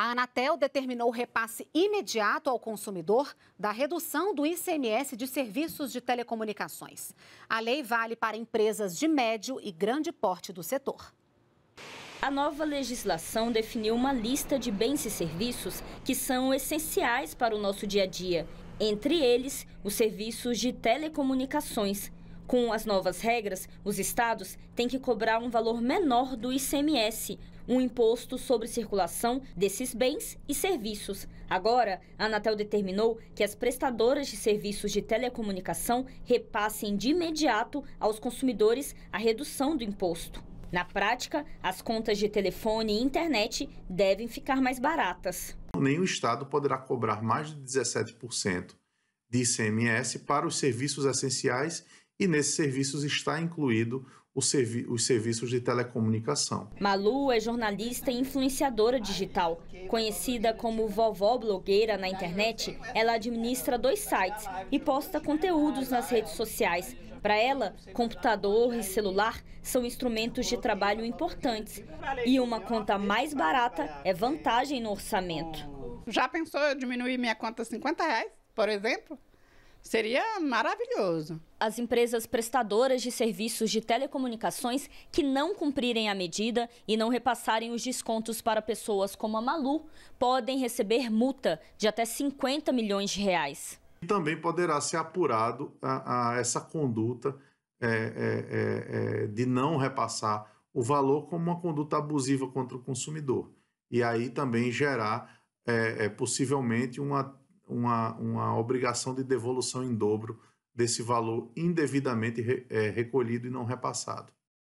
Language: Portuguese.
A Anatel determinou o repasse imediato ao consumidor da redução do ICMS de serviços de telecomunicações. A lei vale para empresas de médio e grande porte do setor. A nova legislação definiu uma lista de bens e serviços que são essenciais para o nosso dia a dia entre eles os serviços de telecomunicações, com as novas regras, os estados têm que cobrar um valor menor do ICMS, um imposto sobre circulação desses bens e serviços. Agora, a Anatel determinou que as prestadoras de serviços de telecomunicação repassem de imediato aos consumidores a redução do imposto. Na prática, as contas de telefone e internet devem ficar mais baratas. Nem o Estado poderá cobrar mais de 17% de ICMS para os serviços essenciais e nesses serviços está incluído servi os serviços de telecomunicação. Malu é jornalista e influenciadora digital. Conhecida como vovó blogueira na internet, ela administra dois sites e posta conteúdos nas redes sociais. Para ela, computador e celular são instrumentos de trabalho importantes. E uma conta mais barata é vantagem no orçamento. Já pensou eu diminuir minha conta 50 reais, por exemplo? Seria maravilhoso. As empresas prestadoras de serviços de telecomunicações que não cumprirem a medida e não repassarem os descontos para pessoas como a Malu podem receber multa de até 50 milhões de reais. Também poderá ser apurado a, a essa conduta é, é, é, é, de não repassar o valor como uma conduta abusiva contra o consumidor. E aí também gerar é, é, possivelmente uma uma, uma obrigação de devolução em dobro desse valor indevidamente re, é, recolhido e não repassado.